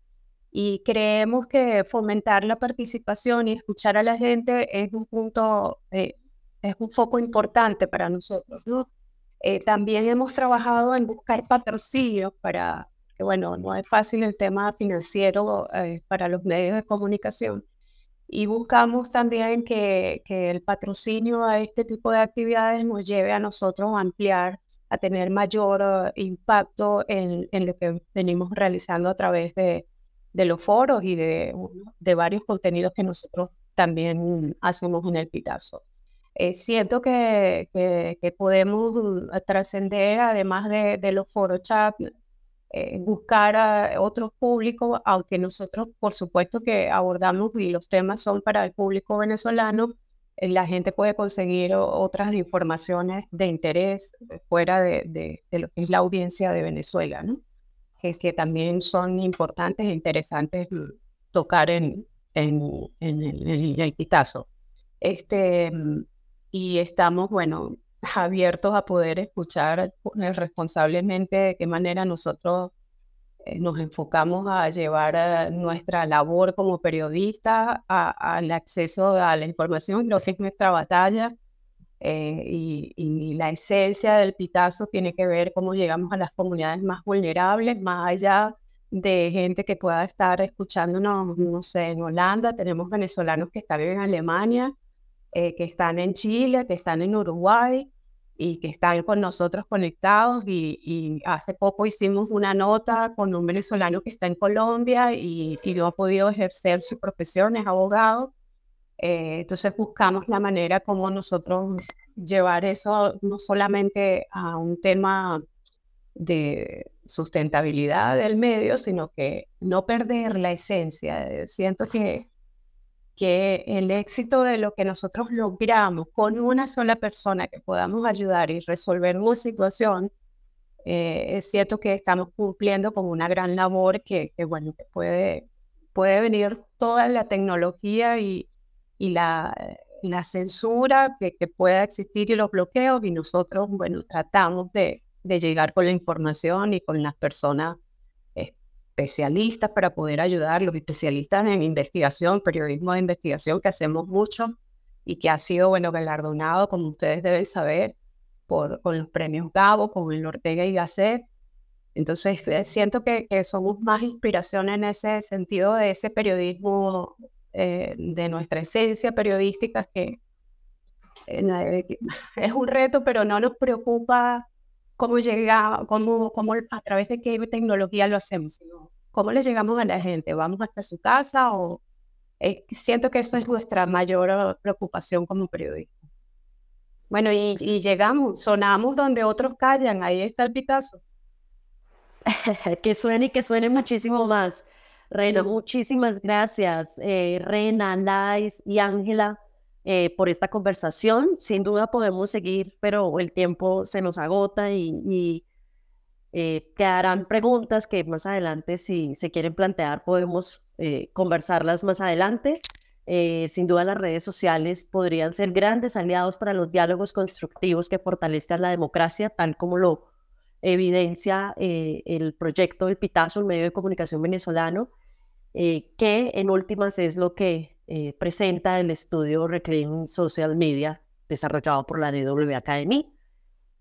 [SPEAKER 2] y creemos que fomentar la participación y escuchar a la gente es un punto, eh, es un foco importante para nosotros, ¿no? Eh, también hemos trabajado en buscar patrocinios para, que bueno, no es fácil el tema financiero eh, para los medios de comunicación. Y buscamos también que, que el patrocinio a este tipo de actividades nos lleve a nosotros a ampliar a tener mayor eh, impacto en, en, lo que venimos realizando a través de, de los foros y de, de, varios contenidos que nosotros también hacemos en el Pitazo. Eh, siento que, que, podemos trascender, además de, de, los foros chat, eh, buscar a otros públicos, aunque nosotros, por supuesto, que abordamos y los temas son para el público venezolano, eh, la gente puede conseguir otras informaciones de interés fuera de, de, de, lo que es la audiencia de Venezuela, ¿no? que, también son importantes e interesantes tocar en, en, en, el, en el pitazo. Este, y estamos, bueno, abiertos a poder escuchar responsablemente de qué manera nosotros eh, nos enfocamos a llevar eh, nuestra labor como periodistas al acceso a la información, lo que es nuestra batalla. Eh, y, la esencia del pitazo tiene que ver cómo llegamos a las comunidades más vulnerables, más allá de gente que pueda estar escuchándonos, no sé, en Holanda, tenemos venezolanos que están en Alemania, eh, que están en Chile, que están en Uruguay y que están con nosotros conectados. Y, hace poco hicimos una nota con un venezolano que está en Colombia y, y no ha podido ejercer su profesión, es abogado. Eh, entonces buscamos la manera como nosotros llevar eso no solamente a un tema de sustentabilidad del medio, sino que no perder la esencia. Siento que que el éxito de lo que nosotros logramos con una sola persona que podamos ayudar y resolver una situación, eh, es cierto que estamos cumpliendo con una gran labor que, bueno, puede, puede venir toda la tecnología y, y la, la, censura que, pueda existir y los bloqueos y nosotros, bueno, tratamos de, de llegar con la información y con las personas especialistas para poder ayudar, los especialistas en investigación, periodismo de investigación que hacemos mucho y que ha sido, bueno, galardonado, como ustedes deben saber, por, con los premios Gabo, con el Ortega y Gasset. Entonces, eh, siento que, somos más inspiración en ese sentido de ese periodismo, eh, de nuestra esencia periodística, que eh, es un reto, pero no nos preocupa cómo llega, cómo, cómo, a través de qué tecnología lo hacemos, cómo le llegamos a la gente, vamos hasta su casa o eh, siento que eso es nuestra mayor ah, preocupación como periodistas. Bueno, y, llegamos, sonamos donde otros callan, ahí está el pitazo.
[SPEAKER 1] que suene y que suene muchísimo más. Rena, muchísimas gracias. Eh, Rena, Lais y Ángela eh, por esta conversación. Sin duda podemos seguir, pero el tiempo se nos agota y, eh, quedarán preguntas que más adelante, si se quieren plantear, podemos eh, conversarlas más adelante. sin duda las redes sociales podrían ser grandes aliados para los diálogos constructivos que fortalezcan la democracia, tal como lo evidencia el proyecto El Pitazo, el medio de comunicación venezolano, que en últimas es lo que eh, presenta el estudio Reclaim Social Media desarrollado por la DW Academy,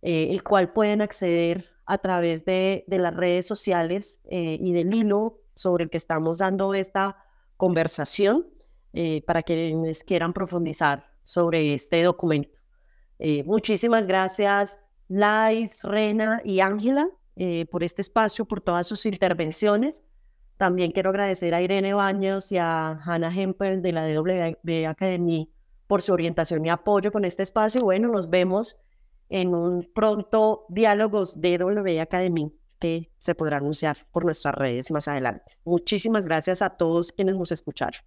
[SPEAKER 1] eh, el cual pueden acceder a través de, las redes sociales eh, y del hilo sobre el que estamos dando esta conversación para quienes quieran profundizar sobre este documento. muchísimas gracias, Lais, Rena y Ángela, por este espacio, por todas sus intervenciones. También quiero agradecer a Irene Baños y a Hannah Hempel de la DW Academy por su orientación y apoyo con este espacio. Bueno, nos vemos en un pronto Diálogos DW Academy que se podrá anunciar por nuestras redes más adelante. Muchísimas gracias a todos quienes nos escucharon.